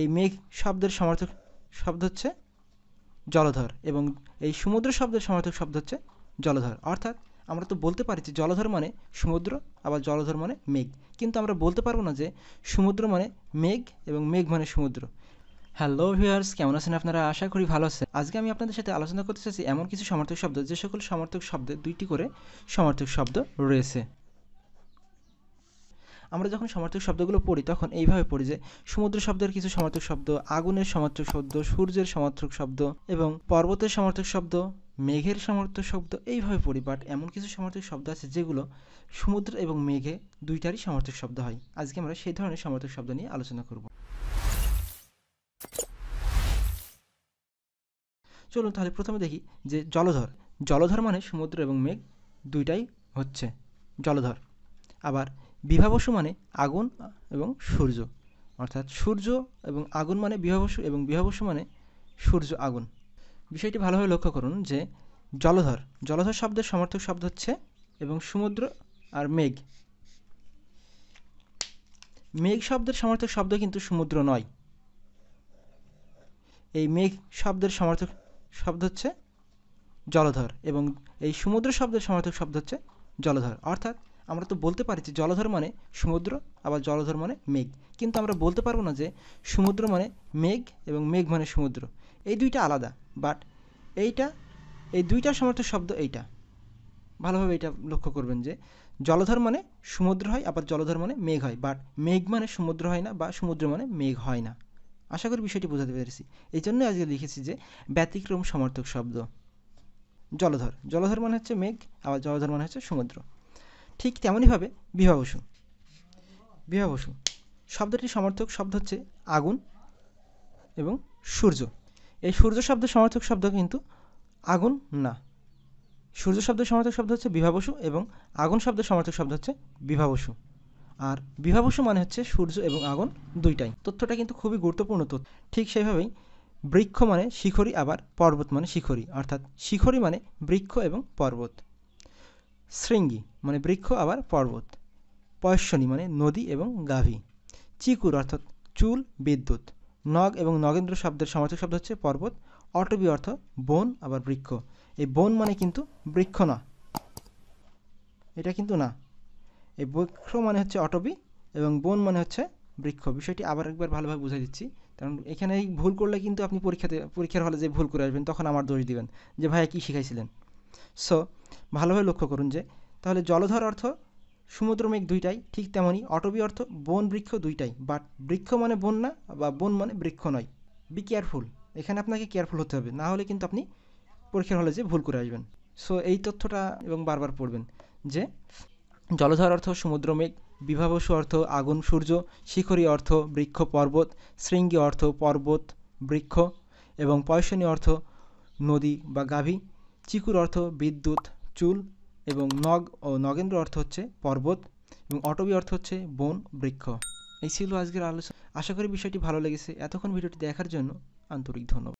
এই মেঘ শব্দের সমর্থক শব্দ হচ্ছে জলধর এবং এই সমুদ্র শব্দের সমর্থক শব্দ হচ্ছে জলধর অর্থাৎ আমরা তো বলতে পারি যে জলধর মানে সমুদ্র আবার জলধর মানে মেঘ কিন্তু আমরা বলতে পারবো না যে সমুদ্র মানে মেঘ এবং মেঘ মানে সমুদ্র হ্যালো ভিউয়ার্স কেমন আছেন আপনারা আশা করি ভালো আছেন আজকে আমি আপনাদের সাথে আলোচনা করতে চাইছি এমন কিছু সমর্থক শব্দ যে সকল সমর্থক শব্দে দুইটি করে সমর্থক শব্দ রয়েছে আমরা যখন সমার্থক শব্দগুলো পড়ি তখন এইভাবে পড়ি যে সমুদ্র শব্দের কিছু সমার্থক শব্দ আগুনের সমার্থক শব্দ সূর্যের সমার্থক শব্দ এবং পর্বতের সমর্থক শব্দ মেঘের সমর্থক শব্দ এইভাবে পড়ি বাট এমন কিছু সমর্থক শব্দ আছে যেগুলো সমুদ্র এবং মেঘে দুইটারই সমর্থক শব্দ হয় আজকে আমরা সেই ধরনের সমর্থক শব্দ নিয়ে আলোচনা করব চলুন তাহলে প্রথমে দেখি যে জলধর জলধর মানে সমুদ্র এবং মেঘ দুইটাই হচ্ছে জলধর আবার বিভাবসু মানে আগুন এবং সূর্য অর্থাৎ সূর্য এবং আগুন মানে বিভাবসু এবং বিভাবসু মানে সূর্য আগুন বিষয়টি ভালোভাবে লক্ষ্য করুন যে জলধর জলধর শব্দের সমর্থক শব্দ হচ্ছে এবং সমুদ্র আর মেঘ মেঘ শব্দের সমর্থক শব্দ কিন্তু সমুদ্র নয় এই মেঘ শব্দের সমর্থক শব্দ হচ্ছে জলধর এবং এই সমুদ্র শব্দের সমর্থক শব্দ হচ্ছে জলধর অর্থাৎ আমরা তো বলতে পারি যে জলধর মানে সমুদ্র আবার জলধর মানে মেঘ কিন্তু আমরা বলতে পারবো না যে সমুদ্র মানে মেঘ এবং মেঘ মানে সমুদ্র এই দুইটা আলাদা বাট এইটা এই দুইটা সমর্থ শব্দ এইটা ভালোভাবে এটা লক্ষ্য করবেন যে জলধর মানে সমুদ্র হয় আবার জলধর মানে মেঘ হয় বাট মেঘ মানে সমুদ্র হয় না বা সমুদ্র মানে মেঘ হয় না আশা করি বিষয়টি বোঝাতে পেরেছি এই জন্যই আজকে লিখেছি যে ব্যতিক্রম সমর্থক শব্দ জলধর জলধর মানে হচ্ছে মেঘ আবার জলধর মানে হচ্ছে সমুদ্র ঠিক তেমনইভাবে বিভাবসু বিভাবসু শব্দটির সমর্থক শব্দ হচ্ছে আগুন এবং সূর্য এই সূর্য শব্দ সমর্থক শব্দ কিন্তু আগুন না সূর্য শব্দ সমর্থক শব্দ হচ্ছে বিভাবসু এবং আগুন শব্দ সমর্থক শব্দ হচ্ছে বিভাবসু আর বিভাবসু মানে হচ্ছে সূর্য এবং আগুন দুইটাই তথ্যটা কিন্তু খুবই গুরুত্বপূর্ণ তথ্য ঠিক সেইভাবেই বৃক্ষ মানে শিখরি আবার পর্বত মানে শিখরি অর্থাৎ শিখরি মানে বৃক্ষ এবং পর্বত শৃঙ্গী মানে বৃক্ষ আবার পর্বত পয়স্বনী মানে নদী এবং গাভী চিকুর অর্থাৎ চুল বিদ্যুৎ নগ এবং নগেন্দ্র শব্দের সমাচক শব্দ হচ্ছে পর্বত অটবি অর্থ বন আবার বৃক্ষ এই বন মানে কিন্তু বৃক্ষ না এটা কিন্তু না এই বৃক্ষ মানে হচ্ছে অটবি এবং বন মানে হচ্ছে বৃক্ষ বিষয়টি আবার একবার ভালোভাবে বুঝাই দিচ্ছি কারণ এখানে এই ভুল করলে কিন্তু আপনি পরীক্ষাতে পরীক্ষার হলে যে ভুল করে আসবেন তখন আমার দোষ দিবেন যে ভাইয়া কী শিখাইছিলেন সো ভালোভাবে লক্ষ্য করুন যে তাহলে জলধর অর্থ সমুদ্রমেঘ দুইটাই ঠিক তেমনই অটবি অর্থ বন বৃক্ষ দুইটাই বাট বৃক্ষ মানে বন না বা বন মানে বৃক্ষ নয় বি কেয়ারফুল এখানে আপনাকে কেয়ারফুল হতে হবে না হলে কিন্তু আপনি পরীক্ষার হলে যে ভুল করে আসবেন সো এই তথ্যটা এবং বারবার পড়বেন যে জলধর অর্থ সমুদ্রমেঘ বিভাবসু অর্থ আগুন সূর্য শিখরী অর্থ বৃক্ষ পর্বত শৃঙ্গী অর্থ পর্বত বৃক্ষ এবং পয়সনী অর্থ নদী বা গাভী চিকুর অর্থ বিদ্যুৎ চুল এবং নগ ও নগেন্দ্র অর্থ হচ্ছে পর্বত এবং অটবি অর্থ হচ্ছে বন বৃক্ষ এই ছিল আজকের আলোচনা আশা করি বিষয়টি ভালো লেগেছে এতক্ষণ ভিডিওটি দেখার জন্য আন্তরিক ধন্যবাদ